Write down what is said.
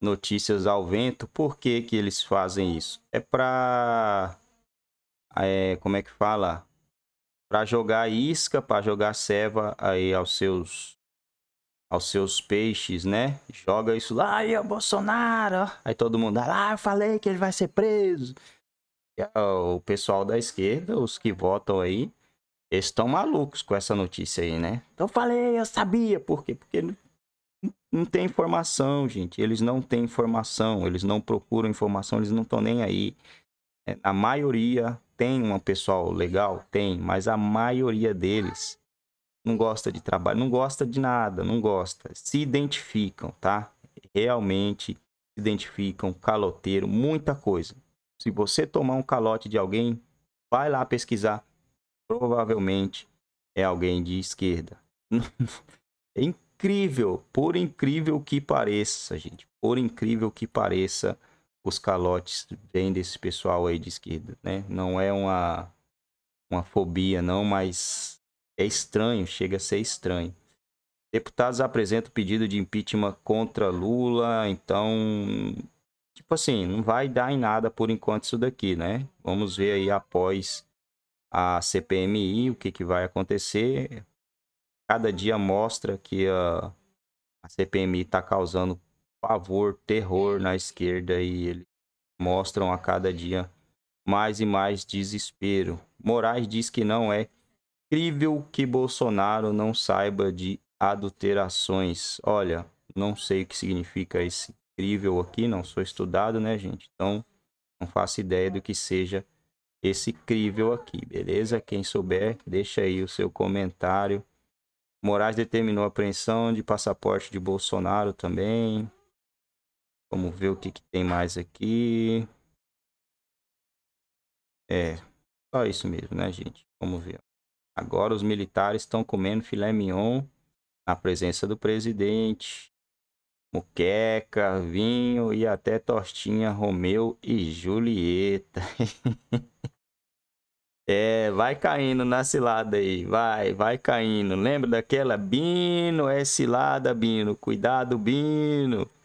notícias ao vento. Por que, que eles fazem isso? É para. É, como é que fala? Para jogar isca, para jogar ceva aí aos seus aos seus peixes, né? Joga isso lá, e é o Bolsonaro. Aí todo mundo, ah, eu falei que ele vai ser preso. E, ó, o pessoal da esquerda, os que votam aí, estão malucos com essa notícia aí, né? Então eu falei, eu sabia, por quê? Porque não tem informação, gente. Eles não têm informação, eles não procuram informação, eles não estão nem aí. É, a maioria tem um pessoal legal? Tem, mas a maioria deles não gosta de trabalho, não gosta de nada, não gosta. Se identificam, tá? Realmente se identificam, caloteiro, muita coisa. Se você tomar um calote de alguém, vai lá pesquisar. Provavelmente é alguém de esquerda. é incrível, por incrível que pareça, gente, por incrível que pareça, os calotes vêm desse pessoal aí de esquerda, né? Não é uma, uma fobia, não, mas é estranho, chega a ser estranho. Deputados apresentam pedido de impeachment contra Lula, então, tipo assim, não vai dar em nada por enquanto isso daqui, né? Vamos ver aí após a CPMI o que, que vai acontecer cada dia mostra que a, a CPMI está causando pavor, terror na esquerda e eles mostram a cada dia mais e mais desespero. Moraes diz que não é crível que Bolsonaro não saiba de adulterações. Olha, não sei o que significa esse crível aqui, não sou estudado, né, gente? Então, não faço ideia do que seja esse crível aqui, beleza? Quem souber, deixa aí o seu comentário. Moraes determinou a apreensão de passaporte de Bolsonaro também. Vamos ver o que, que tem mais aqui. É, só isso mesmo, né, gente? Vamos ver. Agora os militares estão comendo filé mignon na presença do presidente. Muqueca, vinho e até tortinha Romeu e Julieta. vai caindo na cilada aí, vai, vai caindo. Lembra daquela? Bino é cilada, Bino. Cuidado, Bino.